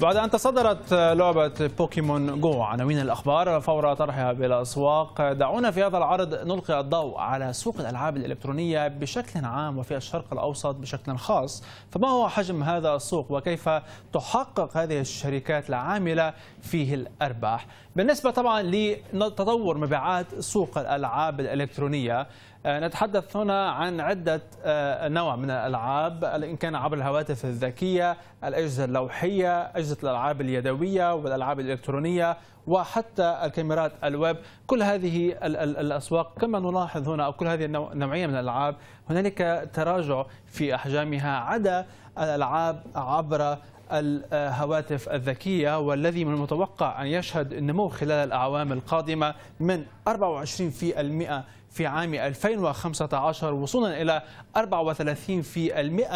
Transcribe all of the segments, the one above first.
بعد أن تصدرت لعبة بوكيمون جو عناوين الأخبار فور طرحها بالأسواق دعونا في هذا العرض نلقي الضوء على سوق الألعاب الإلكترونية بشكل عام وفي الشرق الأوسط بشكل خاص فما هو حجم هذا السوق وكيف تحقق هذه الشركات العاملة فيه الأرباح بالنسبة طبعا لتطور مبيعات سوق الألعاب الإلكترونية آه، نتحدث هنا عن عدة آه، نوع من الألعاب إن كان عبر الهواتف الذكية الأجهزة اللوحية أجهزة الألعاب اليدوية والألعاب الإلكترونية وحتى الكاميرات الويب كل هذه الأسواق كما نلاحظ هنا أو كل هذه النوعية من الألعاب هنالك تراجع في أحجامها عدا الألعاب عبر الهواتف الذكية والذي من المتوقع أن يشهد النمو خلال الأعوام القادمة من 24% في عام 2015 وصولا إلى 34%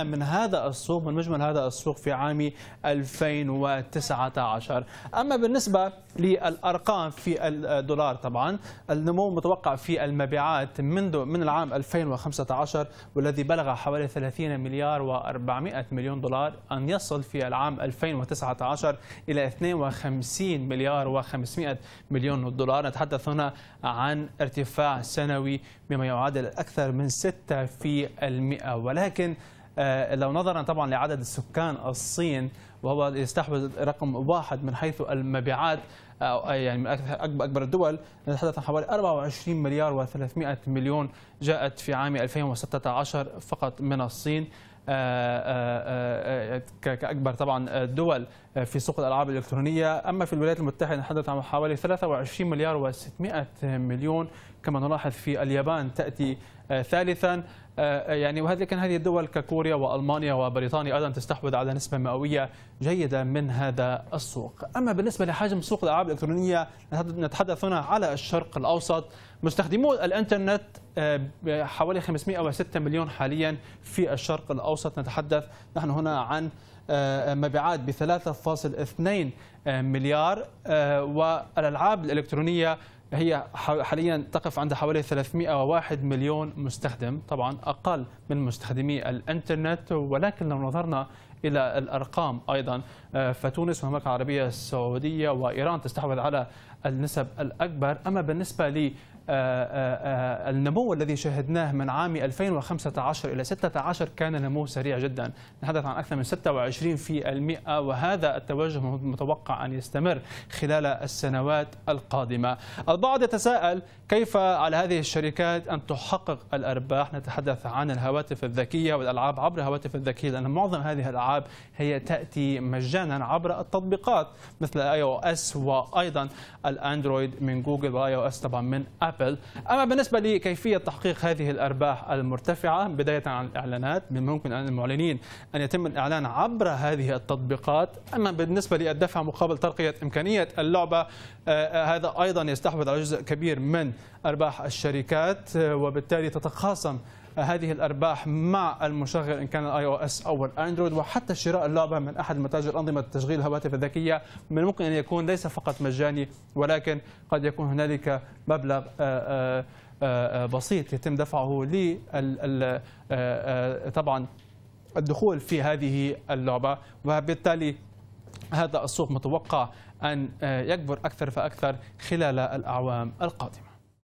من هذا السوق من مجمل هذا السوق في عام 2019 أما بالنسبة للأرقام في الدولار طبعا النمو المتوقع في المبيعات منذ من العام 2015 والذي بلغ حوالي 30 مليار و400 مليون دولار أن يصل في العام عام 2019 إلى 52 مليار و500 مليون دولار نتحدث هنا عن ارتفاع سنوي بما يعادل أكثر من 6% ولكن آه، لو نظرا طبعا لعدد السكان الصين وهو يستحوذ رقم واحد من حيث المبيعات يعني من اكبر الدول نتحدث عن حوالي 24 مليار و300 مليون جاءت في عام 2016 فقط من الصين آه، آه، آه، كأكبر طبعا دول في سوق الألعاب الإلكترونية أما في الولايات المتحدة نتحدث عن حوالي 23 مليار و600 مليون كما نلاحظ في اليابان تأتي آه، ثالثا آه، آه، يعني وهذا كان هذه الدول ككوريا والمانيا وبريطانيا ايضا تستحوذ على نسبه مئويه جيده من هذا السوق، اما بالنسبه لحجم سوق الالعاب الالكترونيه نتحدث هنا على الشرق الاوسط، مستخدمو الانترنت حوالي 506 مليون حاليا في الشرق الاوسط نتحدث نحن هنا عن مبيعات ب 3.2 مليار والالعاب الالكترونيه هي حاليا تقف عند حوالي 301 مليون مستخدم طبعا أقل من مستخدمي الإنترنت ولكن لو نظرنا إلى الأرقام أيضا آه، فتونس والمملكة العربية السعودية وإيران تستحوذ على النسب الأكبر أما بالنسبة لي آه، آه، النمو الذي شاهدناه من عام 2015 إلى 16 كان نمو سريع جدا نتحدث عن أكثر من 26% وهذا التوجه متوقع أن يستمر خلال السنوات القادمة البعض يتساءل كيف على هذه الشركات أن تحقق الأرباح نتحدث عن الهواتف الذكية والألعاب عبر الهواتف الذكية لأن معظم هذه الألعاب الألعاب هي تأتي مجانا عبر التطبيقات مثل اي او اس وأيضا الأندرويد من جوجل واي او اس طبعا من أبل أما بالنسبة لكيفية تحقيق هذه الأرباح المرتفعة بداية عن الإعلانات من ممكن أن المعلنين أن يتم الإعلان عبر هذه التطبيقات أما بالنسبة للدفع مقابل ترقية إمكانية اللعبة آه، هذا أيضا يستحوذ على جزء كبير من أرباح الشركات آه، وبالتالي تتخاصم هذه الارباح مع المشغل ان كان الاي او اس او الاندرويد وحتى شراء اللعبه من احد متاجر انظمه تشغيل الهواتف الذكيه من الممكن ان يكون ليس فقط مجاني ولكن قد يكون هنالك مبلغ آه، آه، آه، بسيط يتم دفعه ل طبعا الدخول في هذه اللعبه وبالتالي هذا السوق متوقع ان يكبر اكثر فاكثر خلال الاعوام القادمه